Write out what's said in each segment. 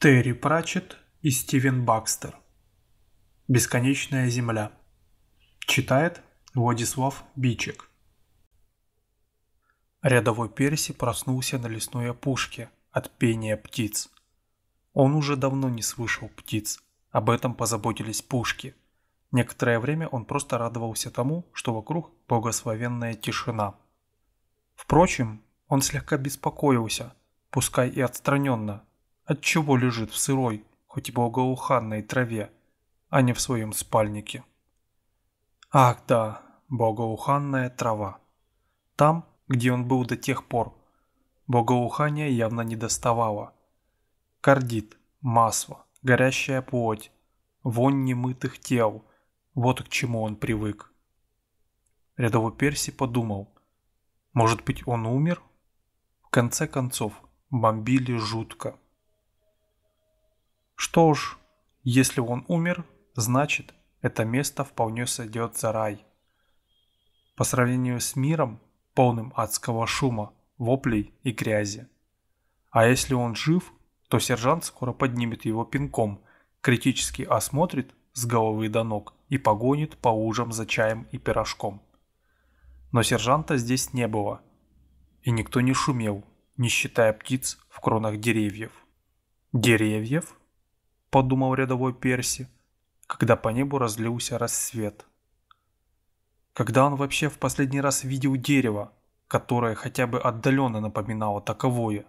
Терри Прачет и Стивен Бакстер. «Бесконечная земля». Читает Владислав Бичек. Рядовой Перси проснулся на лесной опушке от пения птиц. Он уже давно не слышал птиц, об этом позаботились пушки. Некоторое время он просто радовался тому, что вокруг благословенная тишина. Впрочем, он слегка беспокоился, пускай и отстраненно, отчего лежит в сырой, хоть и богоуханной траве, а не в своем спальнике. Ах да, богоуханная трава. Там, где он был до тех пор, богоухания явно не доставало. Кардит, масло, горящая плоть, вонь немытых тел – вот к чему он привык. Рядовой Перси подумал, может быть он умер? В конце концов, бомбили жутко. Что ж, если он умер, значит, это место вполне сойдет за рай. По сравнению с миром, полным адского шума, воплей и грязи. А если он жив, то сержант скоро поднимет его пинком, критически осмотрит с головы до ног и погонит по ужам за чаем и пирожком. Но сержанта здесь не было, и никто не шумел, не считая птиц в кронах деревьев. Деревьев? — подумал рядовой Перси, когда по небу разлился рассвет. Когда он вообще в последний раз видел дерево, которое хотя бы отдаленно напоминало таковое?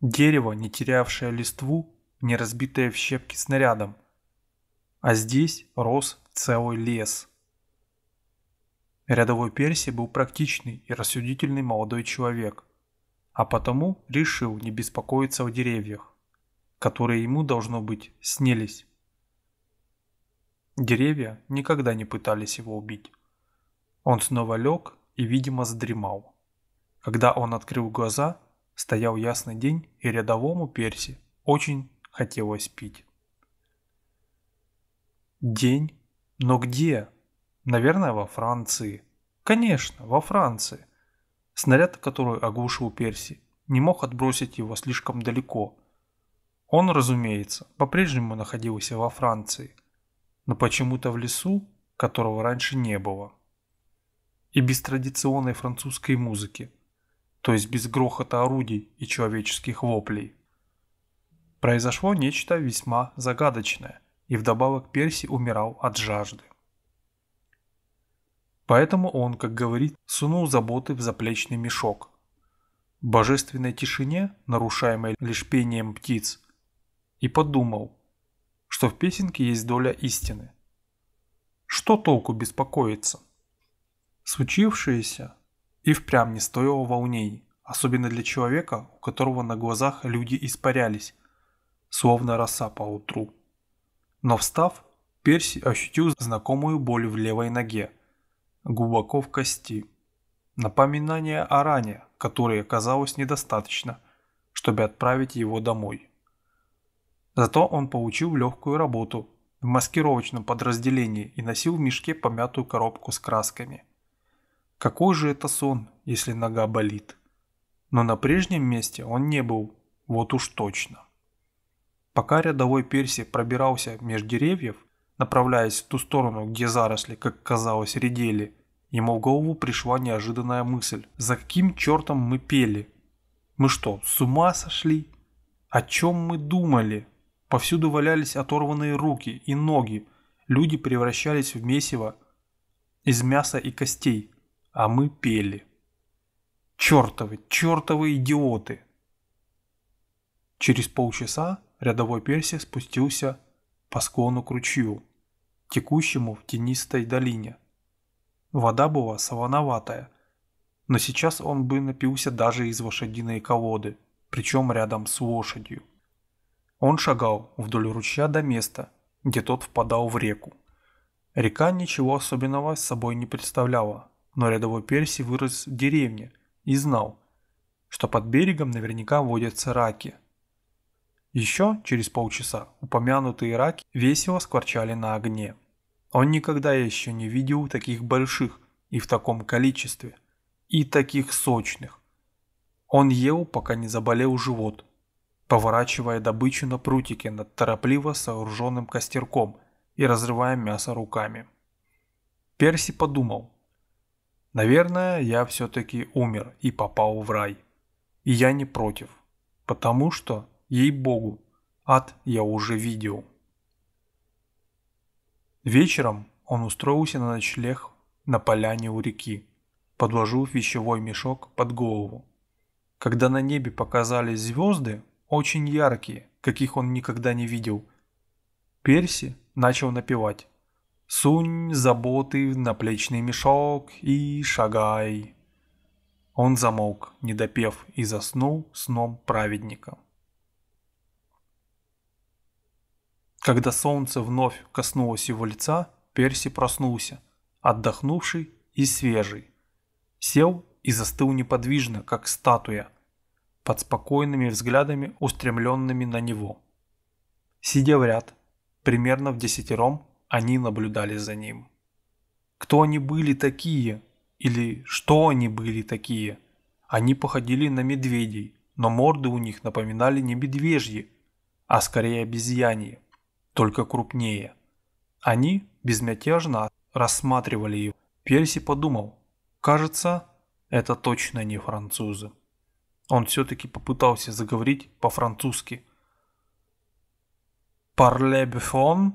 Дерево, не терявшее листву, не разбитое в щепки снарядом. А здесь рос целый лес. Рядовой Перси был практичный и рассудительный молодой человек, а потому решил не беспокоиться о деревьях которые ему, должно быть, снились. Деревья никогда не пытались его убить. Он снова лег и, видимо, задремал. Когда он открыл глаза, стоял ясный день, и рядовому Перси очень хотелось пить. День? Но где? Наверное, во Франции. Конечно, во Франции. Снаряд, который оглушил Перси, не мог отбросить его слишком далеко – он, разумеется, по-прежнему находился во Франции, но почему-то в лесу, которого раньше не было. И без традиционной французской музыки, то есть без грохота орудий и человеческих воплей. Произошло нечто весьма загадочное, и вдобавок Перси умирал от жажды. Поэтому он, как говорит, сунул заботы в заплечный мешок. В божественной тишине, нарушаемой лишь пением птиц – и подумал, что в песенке есть доля истины. Что толку беспокоиться? Случившееся и впрямь не стоило волнений, особенно для человека, у которого на глазах люди испарялись, словно роса по утру. Но встав, Перси ощутил знакомую боль в левой ноге, глубоко в кости. Напоминание о ране, которой оказалось недостаточно, чтобы отправить его домой. Зато он получил легкую работу в маскировочном подразделении и носил в мешке помятую коробку с красками. Какой же это сон, если нога болит? Но на прежнем месте он не был, вот уж точно. Пока рядовой Перси пробирался меж деревьев, направляясь в ту сторону, где заросли, как казалось, редели, ему в голову пришла неожиданная мысль. За каким чертом мы пели? Мы что, с ума сошли? О чем мы думали? Повсюду валялись оторванные руки и ноги. Люди превращались в месиво из мяса и костей, а мы пели. Чертовы, чертовы идиоты! Через полчаса рядовой Перси спустился по склону к ручью, текущему в тенистой долине. Вода была солоноватая, но сейчас он бы напился даже из лошадиной колоды, причем рядом с лошадью. Он шагал вдоль ручья до места, где тот впадал в реку. Река ничего особенного с собой не представляла, но рядовой Перси вырос в деревне и знал, что под берегом наверняка водятся раки. Еще через полчаса упомянутые раки весело скворчали на огне. Он никогда еще не видел таких больших и в таком количестве, и таких сочных. Он ел, пока не заболел живот – поворачивая добычу на прутике над торопливо сооруженным костерком и разрывая мясо руками. Перси подумал. «Наверное, я все-таки умер и попал в рай. И я не против, потому что, ей-богу, ад я уже видел». Вечером он устроился на ночлег на поляне у реки, подложив вещевой мешок под голову. Когда на небе показались звезды, очень яркие, каких он никогда не видел. Перси начал напевать. «Сунь заботы в наплечный мешок и шагай». Он замолк, не допев, и заснул сном праведника. Когда солнце вновь коснулось его лица, Перси проснулся, отдохнувший и свежий. Сел и застыл неподвижно, как статуя, под спокойными взглядами, устремленными на него. Сидя в ряд, примерно в десятером, они наблюдали за ним. Кто они были такие? Или что они были такие? Они походили на медведей, но морды у них напоминали не медвежьи, а скорее обезьяньи, только крупнее. Они безмятежно рассматривали его. Перси подумал, кажется, это точно не французы. Он все-таки попытался заговорить по-французски. «Парле бифон?»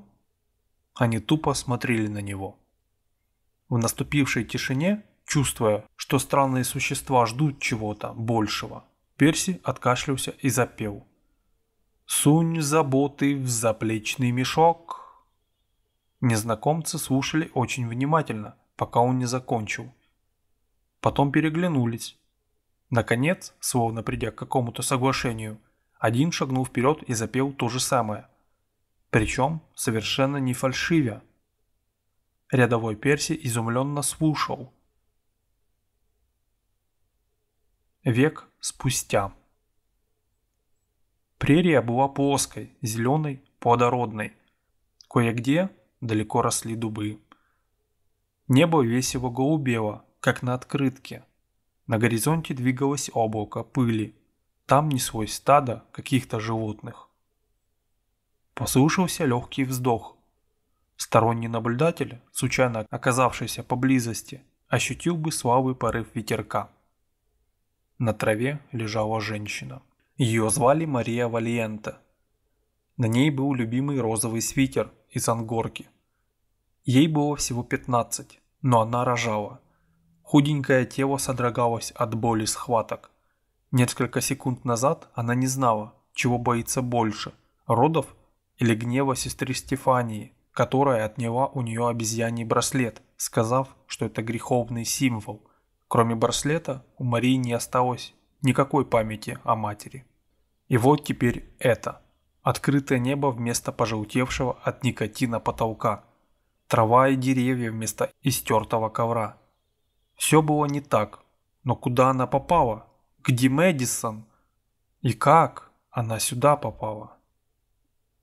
Они тупо смотрели на него. В наступившей тишине, чувствуя, что странные существа ждут чего-то большего, Перси откашлялся и запел. «Сунь заботы в заплечный мешок». Незнакомцы слушали очень внимательно, пока он не закончил. Потом переглянулись, Наконец, словно придя к какому-то соглашению, один шагнул вперед и запел то же самое. Причем совершенно не фальшивя. Рядовой Перси изумленно слушал. Век спустя. Прерия была плоской, зеленой, плодородной. Кое-где далеко росли дубы. Небо весело голубело, как на открытке – на горизонте двигалось облако пыли. Там не свой стадо каких-то животных. Послышался легкий вздох. Сторонний наблюдатель, случайно оказавшийся поблизости, ощутил бы слабый порыв ветерка. На траве лежала женщина. Ее звали Мария Валиента. На ней был любимый розовый свитер из ангорки. Ей было всего 15, но она рожала – Худенькое тело содрогалось от боли схваток. Несколько секунд назад она не знала, чего боится больше – родов или гнева сестры Стефании, которая отняла у нее обезьяний браслет, сказав, что это греховный символ. Кроме браслета у Марии не осталось никакой памяти о матери. И вот теперь это. Открытое небо вместо пожелтевшего от никотина потолка. Трава и деревья вместо истертого ковра. Все было не так. Но куда она попала? Где Мэдисон? И как она сюда попала?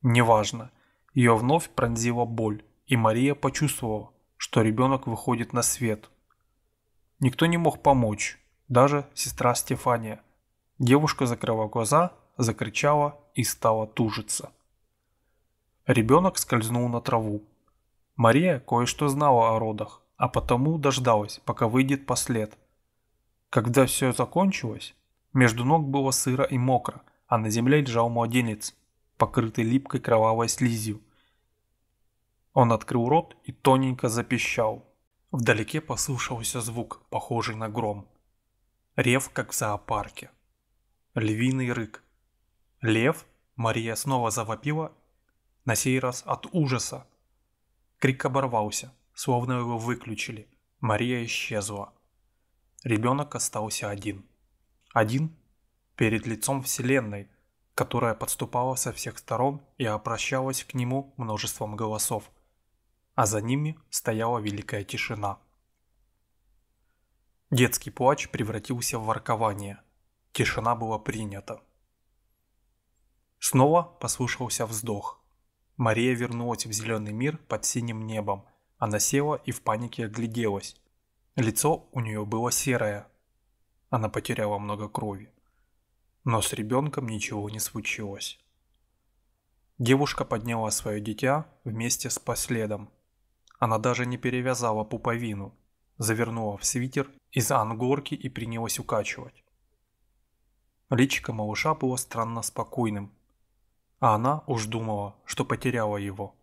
Неважно. Ее вновь пронзила боль, и Мария почувствовала, что ребенок выходит на свет. Никто не мог помочь, даже сестра Стефания. Девушка закрыла глаза, закричала и стала тужиться. Ребенок скользнул на траву. Мария кое-что знала о родах а потому дождалась, пока выйдет послед. Когда все закончилось, между ног было сыро и мокро, а на земле лежал младенец, покрытый липкой кровавой слизью. Он открыл рот и тоненько запищал. Вдалеке послышался звук, похожий на гром. Рев, как в зоопарке. Львиный рык. Лев, Мария снова завопила, на сей раз от ужаса. Крик оборвался, словно его выключили. Мария исчезла. Ребенок остался один. Один перед лицом Вселенной, которая подступала со всех сторон и обращалась к нему множеством голосов. А за ними стояла великая тишина. Детский плач превратился в воркование. Тишина была принята. Снова послышался вздох. Мария вернулась в зеленый мир под синим небом – она села и в панике огляделась. Лицо у нее было серое. Она потеряла много крови. Но с ребенком ничего не случилось. Девушка подняла свое дитя вместе с последом. Она даже не перевязала пуповину, завернула в свитер из ангорки и принялась укачивать. Личико малыша было странно спокойным, а она уж думала, что потеряла его.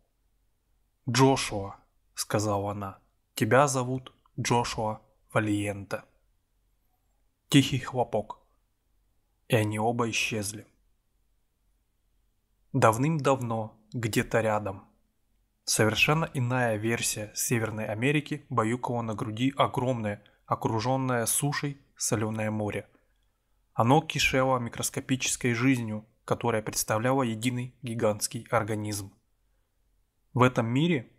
Джошуа. — сказала она. «Тебя зовут Джошуа Валиента». Тихий хлопок. И они оба исчезли. Давным-давно, где-то рядом. Совершенно иная версия Северной Америки баюкала на груди огромное, окруженное сушей, соленое море. Оно кишело микроскопической жизнью, которая представляла единый гигантский организм. В этом мире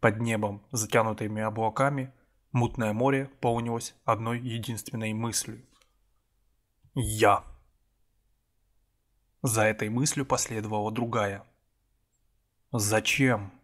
под небом, затянутыми облаками, мутное море полнилось одной единственной мыслью. Я. За этой мыслью последовала другая. Зачем?